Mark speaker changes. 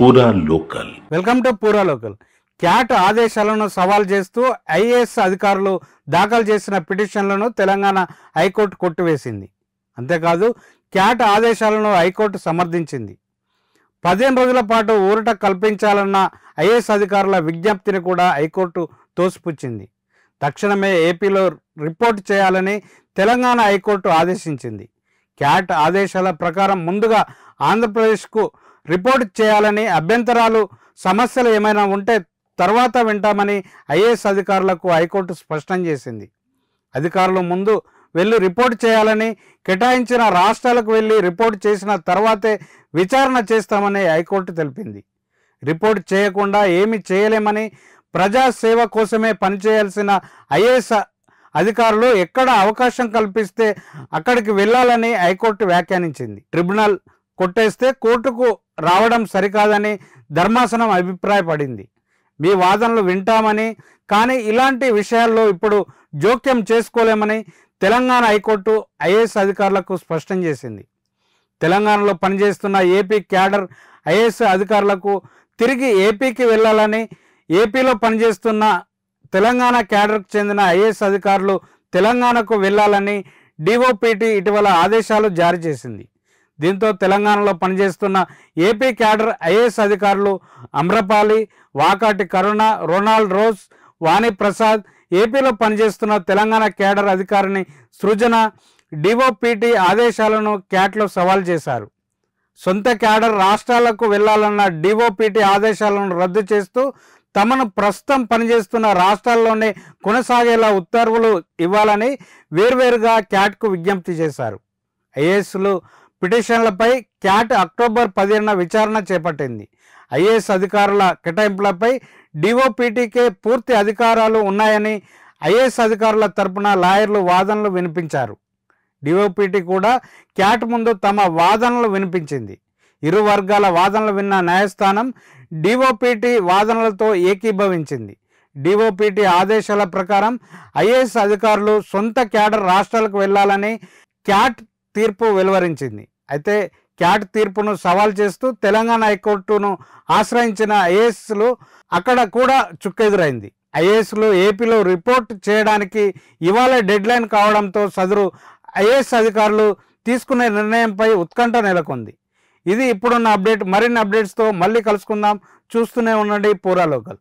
Speaker 1: పూరా local welcome to పూరా local CAT ఆదేశాలను సవాల్ చేస్తూ ఐఏఎస్ అధికారులు దాఖలు చేసిన పిటిషన్లను తెలంగాణ హైకోర్టు కొట్టివేసింది అంతేకాదు క్యాట్ ఆదేశాలను హైకోర్టు సమర్థించింది పదిహేను రోజుల పాటు ఊరట కల్పించాలన్న ఐఏఎస్ అధికారుల విజ్ఞప్తిని కూడా హైకోర్టు తోసిపుచ్చింది తక్షణమే ఏపీలో రిపోర్ట్ చేయాలని తెలంగాణ హైకోర్టు ఆదేశించింది క్యాట్ ఆదేశాల ప్రకారం ముందుగా ఆంధ్రప్రదేశ్కు రిపోర్ట్ చేయాలని అభ్యంతరాలు సమస్యలు ఏమైనా ఉంటే తర్వాత వింటామని ఐఏఎస్ అధికారులకు హైకోర్టు స్పష్టం చేసింది అధికారులు ముందు వెళ్ళి రిపోర్ట్ చేయాలని కేటాయించిన రాష్ట్రాలకు వెళ్ళి రిపోర్ట్ చేసిన తర్వాతే విచారణ చేస్తామని హైకోర్టు తెలిపింది రిపోర్ట్ చేయకుండా ఏమి చేయలేమని ప్రజాసేవ కోసమే పనిచేయాల్సిన ఐఏఎస్ అధికారులు ఎక్కడ అవకాశం కల్పిస్తే అక్కడికి వెళ్ళాలని హైకోర్టు వ్యాఖ్యానించింది ట్రిబ్యునల్ కొట్టేస్తే కోర్టుకు రావడం సరికాదని ధర్మాసనం అభిప్రాయపడింది మీ వాదనలు వింటామని కానీ ఇలాంటి విషయాల్లో ఇప్పుడు జోక్యం చేసుకోలేమని తెలంగాణ హైకోర్టు ఐఏఎస్ అధికారులకు స్పష్టం చేసింది తెలంగాణలో పనిచేస్తున్న ఏపీ క్యాడర్ ఐఏఎస్ అధికారులకు తిరిగి ఏపీకి వెళ్ళాలని ఏపీలో పనిచేస్తున్న తెలంగాణ క్యాడర్కు చెందిన ఐఏఎస్ అధికారులు తెలంగాణకు వెళ్ళాలని డిఓపిటి ఇటీవల ఆదేశాలు జారీ చేసింది దీంతో తెలంగాణలో పనిచేస్తున్న ఏపీ క్యాడర్ ఐఏఎస్ అధికారులు అమ్రపాలి వాకాటి కరుణ రొనాల్డ్ రోజ్ వాణి ప్రసాద్ ఏపీలో పనిచేస్తున్న తెలంగాణ క్యాడర్ అధికారిని సృజన డిఓపిటి ఆదేశాలను క్యాట్లో సవాల్ చేశారు సొంత క్యాడర్ రాష్ట్రాలకు వెళ్లాలన్న డిఓపిటి ఆదేశాలను రద్దు చేస్తూ తమను ప్రస్తుతం పనిచేస్తున్న రాష్ట్రాల్లోనే కొనసాగేలా ఉత్తర్వులు ఇవ్వాలని వేర్వేరుగా క్యాట్కు విజ్ఞప్తి చేశారు ఐఏఎస్లు పిటిషన్లపై క్యాట్ అక్టోబర్ పదిహేన విచారణ చేపట్టింది ఐఏఎస్ అధికారుల కేటాయింపులపై డిఓపిటికే పూర్తి అధికారాలు ఉన్నాయని ఐఏఎస్ అధికారుల తరపున లాయర్లు వాదనలు వినిపించారు డీఓపీటీ కూడా క్యాట్ ముందు తమ వాదనలు వినిపించింది ఇరు వర్గాల వాదనలు విన్న న్యాయస్థానం డిఓపిటి వాదనలతో ఏకీభవించింది డిఓపిటి ఆదేశాల ప్రకారం ఐఏఎస్ అధికారులు సొంత క్యాడర్ రాష్ట్రాలకు వెళ్లాలని క్యాట్ తీర్పు వెలువరించింది అయితే క్యాట్ తీర్పును సవాల్ చేస్తూ తెలంగాణ హైకోర్టును ఆశ్రయించిన ఐఏఎస్లు అక్కడ కూడా చుక్కెదురైంది ఐఏఎస్లు ఏపీలో రిపోర్ట్ చేయడానికి ఇవాళ డెడ్లైన్ కావడంతో సదరు ఐఏఎస్ అధికారులు తీసుకునే నిర్ణయంపై ఉత్కంఠ నెలకొంది ఇది ఇప్పుడున్న అప్డేట్ మరిన్ని అప్డేట్స్తో మళ్ళీ కలుసుకుందాం చూస్తూనే ఉండండి పూరా లోకల్